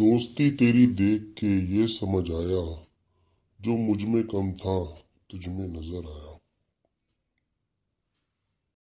دوستی تیری دیکھ کے یہ سمجھ آیا جو مجھ میں کم تھا تجھ میں نظر آیا